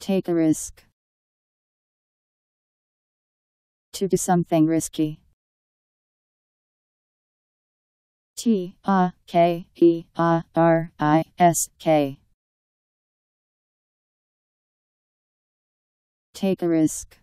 Take a risk. To do something risky. T A K E A R I S K. Take a risk.